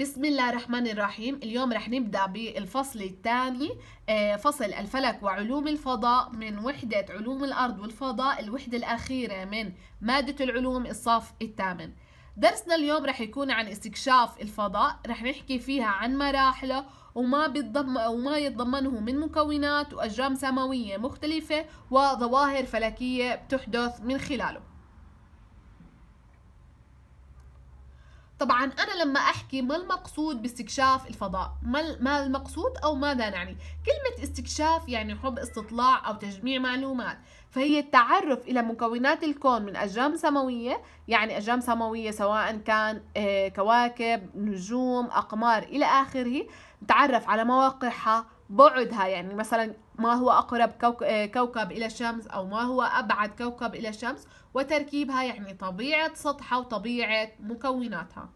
بسم الله الرحمن الرحيم اليوم رح نبدأ بالفصل الثاني آه، فصل الفلك وعلوم الفضاء من وحدة علوم الأرض والفضاء الوحدة الأخيرة من مادة العلوم الصف الثامن درسنا اليوم رح يكون عن استكشاف الفضاء رح نحكي فيها عن مراحله وما بيتضم وما يتضمنه من مكونات وأجرام سماوية مختلفة وظواهر فلكية بتحدث من خلاله طبعا أنا لما أحكي ما المقصود باستكشاف الفضاء ما, ما المقصود أو ماذا نعني كلمة استكشاف يعني حب استطلاع أو تجميع معلومات فهي التعرف إلى مكونات الكون من أجرام سماوية يعني أجرام سماوية سواء كان آه، كواكب نجوم أقمار إلى آخره تعرف على مواقعها بعدها يعني مثلا ما هو أقرب آه، كوكب إلى الشمس أو ما هو أبعد كوكب إلى الشمس وتركيبها يعني طبيعة سطحها وطبيعة مكوناتها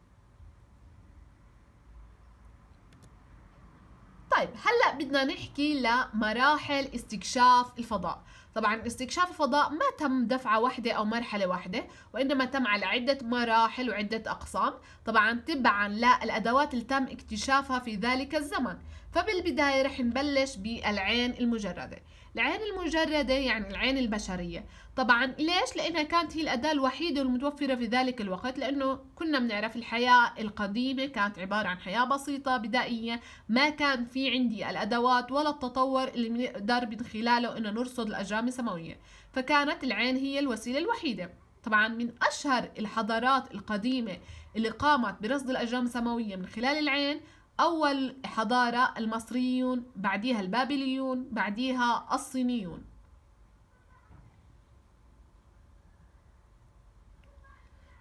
طيب هلا بدنا نحكي لمراحل استكشاف الفضاء طبعا استكشاف الفضاء ما تم دفعة واحدة أو مرحلة واحدة وإنما تم على عدة مراحل وعدة أقسام طبعا تبعا للأدوات اللي تم اكتشافها في ذلك الزمن فبالبداية رح نبلش بالعين المجردة العين المجردة يعني العين البشرية طبعا ليش؟ لأنها كانت هي الأداة الوحيدة المتوفرة في ذلك الوقت لأنه كنا بنعرف الحياة القديمة كانت عبارة عن حياة بسيطة بدائية ما كان في عندي الأدوات ولا التطور اللي بنقدر من خلاله أنه نرصد الأجرام السماوية فكانت العين هي الوسيلة الوحيدة طبعا من أشهر الحضارات القديمة اللي قامت برصد الأجرام السماوية من خلال العين أول حضارة المصريون بعديها البابليون بعديها الصينيون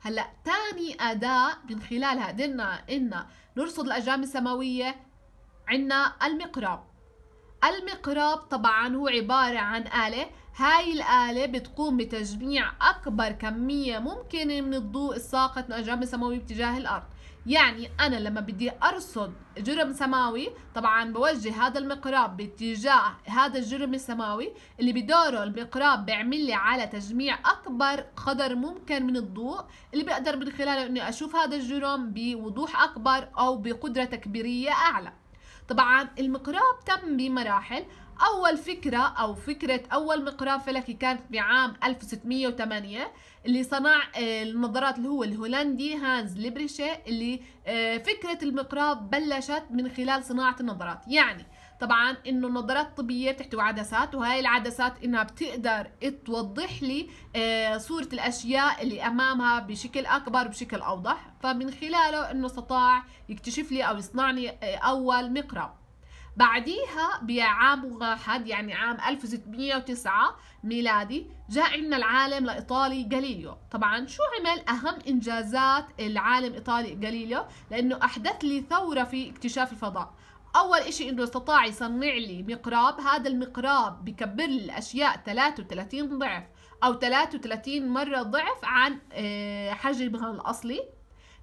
هلا تاني أداة من خلالها قدرنا إن نرصد الأجرام السماوية عنا المقراب المقراب طبعا هو عبارة عن آلة هاي الآلة بتقوم بتجميع أكبر كمية ممكنة من الضوء الساقط من أجرام سماوي باتجاه الأرض يعني أنا لما بدي أرصد جرم سماوي طبعا بوجه هذا المقراب باتجاه هذا الجرم السماوي اللي بدوره المقراب بيعمل لي على تجميع أكبر قدر ممكن من الضوء اللي بقدر من خلاله إني أشوف هذا الجرم بوضوح أكبر أو بقدرة تكبيرية أعلى طبعا المقراب تم بمراحل أول فكرة أو فكرة أول مقراب فلكي كانت بعام 1608 اللي صنع آه، النظارات اللي هو الهولندي هانز ليبريشي اللي آه، فكرة المقراب بلشت من خلال صناعة النظارات يعني طبعا انه النظارات الطبيه بتحتوي عدسات وهي العدسات انها بتقدر توضح لي آه، صوره الاشياء اللي امامها بشكل اكبر بشكل اوضح فمن خلاله انه استطاع يكتشف لي او يصنع لي آه، اول مقرب بعديها بعام واحد يعني عام 1609 ميلادي جاء عندنا العالم الإيطالي جاليليو طبعا شو عمل أهم إنجازات العالم الإيطالي جاليليو لأنه أحدث لي ثورة في اكتشاف الفضاء اول اشي انه استطاع يصنع لي مقراب هذا المقراب بكبر لي الاشياء 33 ضعف او 33 مرة ضعف عن آه، حجمها الاصلي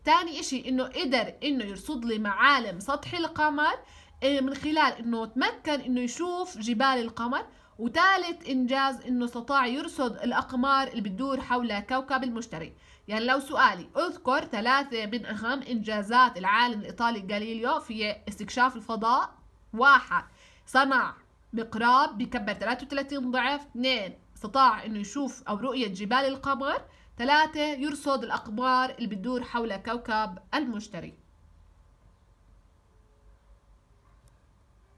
تاني اشي انه قدر انه يرصد لي معالم سطح القمر آه، من خلال انه تمكن انه يشوف جبال القمر وثالث انجاز انه استطاع يرصد الاقمار اللي بتدور حول كوكب المشتري يعني لو سؤالي اذكر ثلاثة من اهم انجازات العالم الايطالي جاليليو في استكشاف الفضاء واحد صنع مقراب بكبر 33 ضعف اثنين استطاع انه يشوف او رؤية جبال القمر ثلاثة يرصد الاقمار اللي بتدور حول كوكب المشتري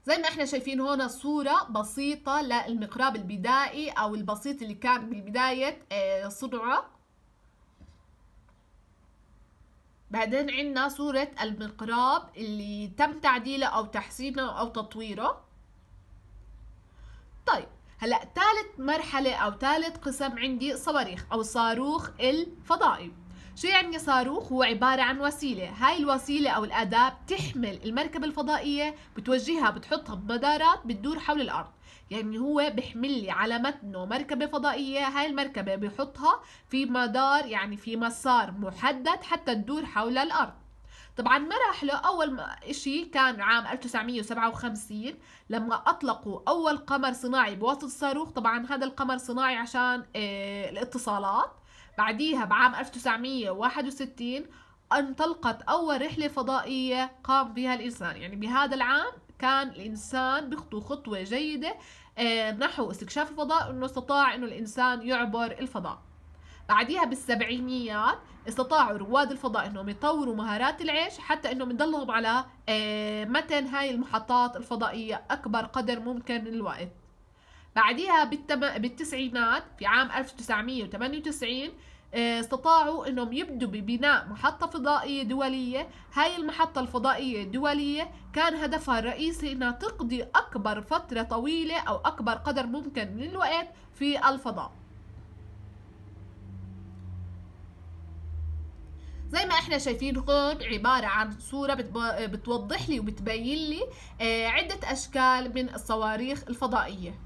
زي ما احنا شايفين هنا صورة بسيطة للمقراب البدائي او البسيط اللي كان بالبداية آه، صنعه بعدين عندنا صورة المقراب اللي تم تعديله او تحسينه او تطويره طيب هلا ثالث مرحلة او ثالث قسم عندي صواريخ او صاروخ الفضائي شو يعني صاروخ هو عبارة عن وسيلة هاي الوسيلة أو الأداة بتحمل المركبة الفضائية بتوجهها بتحطها بمدارات بتدور حول الأرض يعني هو بحمل لي على متنه مركبة فضائية هاي المركبة بحطها في مدار يعني في مسار محدد حتى تدور حول الأرض طبعا مراحله أول شيء كان عام 1957 لما أطلقوا أول قمر صناعي بواسطة الصاروخ طبعا هذا القمر صناعي عشان آه، الاتصالات بعديها بعام 1961 انطلقت أول رحلة فضائية قام بها الإنسان يعني بهذا العام كان الإنسان بخطو خطوة جيدة آه، نحو استكشاف الفضاء أنه استطاع أنه الإنسان يعبر الفضاء بعديها بالسبعينيات استطاعوا رواد الفضاء انهم يطوروا مهارات العيش حتى انهم يضلهم على آه، متن هاي المحطات الفضائيه اكبر قدر ممكن من الوقت بعديها بالتم... بالتسعينات في عام 1998 آه، استطاعوا انهم يبدوا ببناء محطة فضائية دولية هاي المحطة الفضائية الدولية كان هدفها الرئيسي انها تقضي اكبر فترة طويلة او اكبر قدر ممكن من الوقت في الفضاء زي ما احنا شايفين هون عبارة عن صورة بتوضح لي وبتبين لي آه، عدة اشكال من الصواريخ الفضائية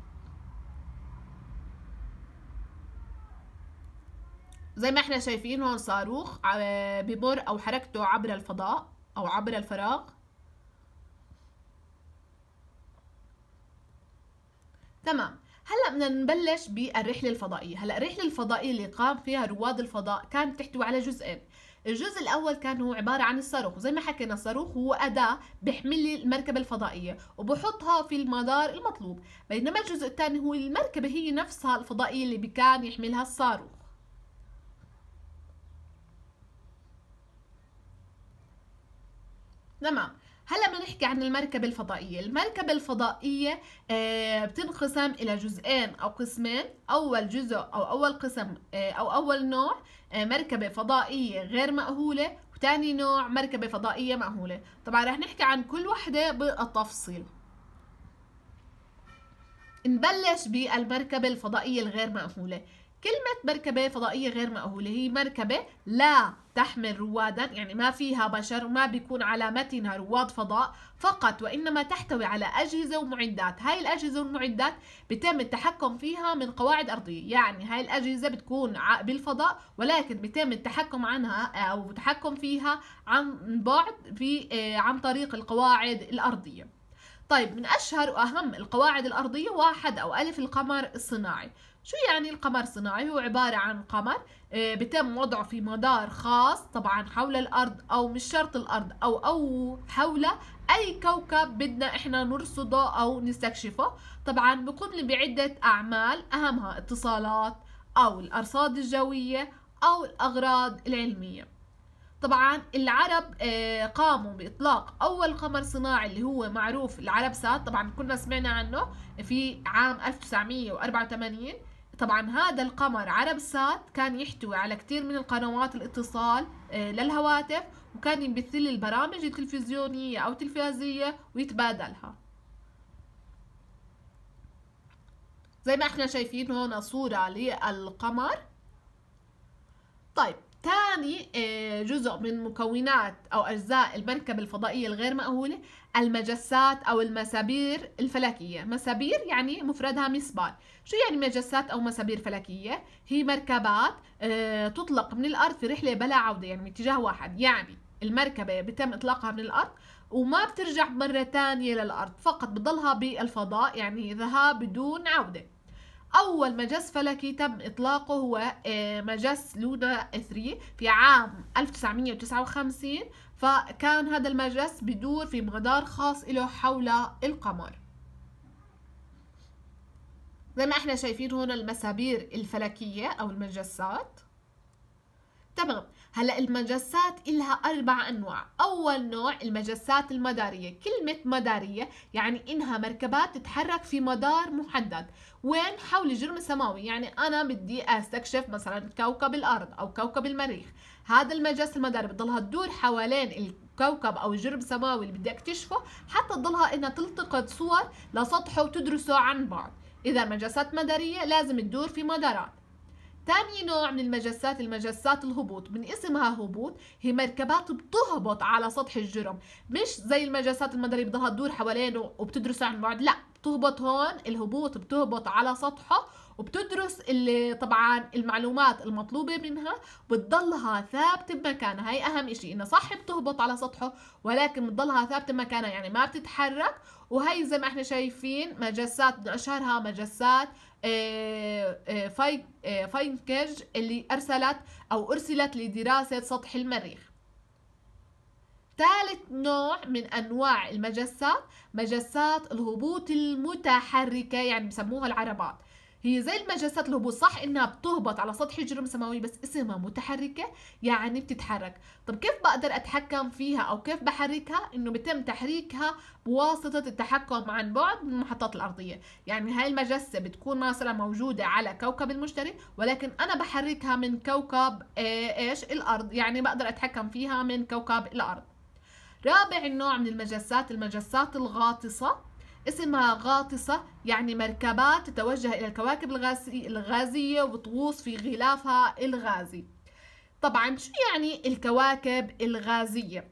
زي ما احنا شايفين هون صاروخ آه، بيمر او حركته عبر الفضاء او عبر الفراغ تمام هلا بدنا نبلش بالرحله الفضائيه هلا الرحله الفضائيه اللي قام فيها رواد الفضاء كانت تحتوي على جزئين الجزء الاول كان هو عباره عن الصاروخ وزي ما حكينا الصاروخ هو اداه بيحمل لي المركبه الفضائيه وبحطها في المدار المطلوب بينما الجزء الثاني هو المركبه هي نفسها الفضائيه اللي كان يحملها الصاروخ تمام هلا بدنا نحكي عن المركبة الفضائية، المركبة الفضائية آه، بتنقسم إلى جزئين أو قسمين، أول جزء أو أول قسم آه، أو أول نوع آه، مركبة فضائية غير مأهولة، وتاني نوع مركبة فضائية مأهولة، طبعا رح نحكي عن كل وحدة بالتفصيل. نبلش بالمركبة الفضائية الغير مأهولة، كلمة مركبة فضائية غير مأهولة هي مركبة لا تحمل روادا يعني ما فيها بشر وما بيكون على متنها رواد فضاء فقط وإنما تحتوي على أجهزة ومعدات هاي الأجهزة والمعدات بتم التحكم فيها من قواعد أرضية يعني هاي الأجهزة بتكون بالفضاء ولكن بتم التحكم عنها أو التحكم فيها عن بعد في آه، عن طريق القواعد الأرضية طيب من أشهر وأهم القواعد الأرضية واحد أو ألف القمر الصناعي شو يعني القمر الصناعي؟ هو عبارة عن قمر آه، بتم وضعه في مدار خاص طبعا حول الأرض أو مش شرط الأرض أو أو حول أي كوكب بدنا إحنا نرصده أو نستكشفه طبعا بقوم بعدة أعمال أهمها اتصالات أو الأرصاد الجوية أو الأغراض العلمية طبعا العرب آه، قاموا باطلاق اول قمر صناعي اللي هو معروف العرب سات طبعا كنا سمعنا عنه في عام 1984 طبعا هذا القمر عرب سات كان يحتوي على كثير من القنوات الاتصال آه، للهواتف وكان يمثل البرامج التلفزيونية أو التلفازيه ويتبادلها زي ما احنا شايفين هون صورة للقمر طيب ثاني آه، جزء من مكونات أو أجزاء المركبة الفضائية الغير مأهولة المجسات أو المسابير الفلكية مسابير يعني مفردها مسبار شو يعني مجسات أو مسابير فلكية؟ هي مركبات آه، تطلق من الأرض في رحلة بلا عودة يعني من اتجاه واحد يعني المركبة بتم إطلاقها من الأرض وما بترجع مرة تانية للأرض فقط بضلها بالفضاء يعني ذهاب بدون عودة أول مجس فلكي تم إطلاقه هو آه، مجس لونا 3 في عام 1959 فكان هذا المجس بدور في مدار خاص له حول القمر زي ما احنا شايفين هون المسابير الفلكية أو المجسات تمام هلا المجسات إلها أربع أنواع أول نوع المجسات المدارية كلمة مدارية يعني إنها مركبات تتحرك في مدار محدد وين حول جرم سماوي يعني أنا بدي أستكشف مثلا كوكب الأرض أو كوكب المريخ هذا المجس المداري بتضلها تدور حوالين كوكب او جرم سماوي اللي بدي اكتشفه حتى تضلها انها تلتقط صور لسطحه وتدرسه عن بعد اذا مجسات مداريه لازم تدور في مدارات تاني نوع من المجسات المجسات الهبوط من اسمها هبوط هي مركبات بتهبط على سطح الجرم مش زي المجسات المدري اللي بدها تدور حوالينه وبتدرس عن بعد لا بتهبط هون الهبوط بتهبط على سطحه وبتدرس اللي طبعا المعلومات المطلوبة منها بتضلها ثابتة بمكانها هي أهم إشي إنه صح بتهبط على سطحه ولكن بتضلها ثابتة بمكانها يعني ما بتتحرك وهي زي ما احنا شايفين مجسات من أشهرها مجسات آه، آه، فايف آه، كيرج اللي أرسلت أو أرسلت لدراسة سطح المريخ ثالث نوع من أنواع المجسات مجسات الهبوط المتحركة يعني بسموها العربات هي زي المجسات الهبوط صح انها بتهبط على سطح جرم سماوي بس اسمها متحركه يعني بتتحرك طب كيف بقدر اتحكم فيها او كيف بحركها انه بتم تحريكها بواسطه التحكم عن بعد من المحطات الارضيه يعني هاي المجسه بتكون مثلا موجوده على كوكب المشتري ولكن انا بحركها من كوكب آه، ايش الارض يعني بقدر اتحكم فيها من كوكب الارض رابع النوع من المجسات المجسات الغاطسه اسمها غاطسة يعني مركبات تتوجه إلى الكواكب الغازية وتغوص في غلافها الغازي طبعا شو يعني الكواكب الغازية؟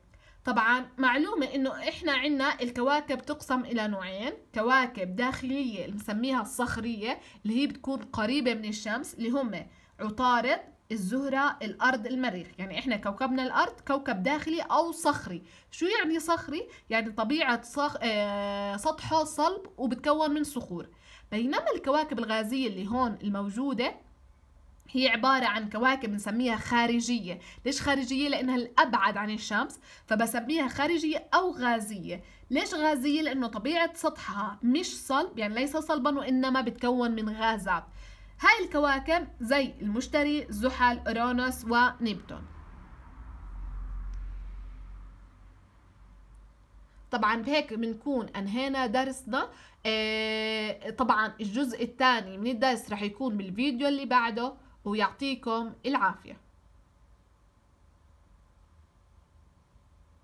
طبعا معلومة إنه إحنا عنا الكواكب تقسم إلى نوعين كواكب داخلية اللي بنسميها الصخرية اللي هي بتكون قريبة من الشمس اللي هم عطارد الزهرة الأرض المريخ يعني إحنا كوكبنا الأرض كوكب داخلي أو صخري شو يعني صخري؟ يعني طبيعة صخ... آه... سطحه صلب وبتكون من صخور بينما الكواكب الغازية اللي هون الموجودة هي عبارة عن كواكب بنسميها خارجية ليش خارجية؟ لأنها الأبعد عن الشمس فبسميها خارجية أو غازية ليش غازية؟ لأنه طبيعة سطحها مش صلب يعني ليس صلبا وإنما بتكون من غازات هاي الكواكب زي المشتري زحل أورانوس ونبتون طبعا بهيك بنكون انهينا درسنا آه طبعا الجزء الثاني من الدرس رح يكون بالفيديو اللي بعده ويعطيكم العافيه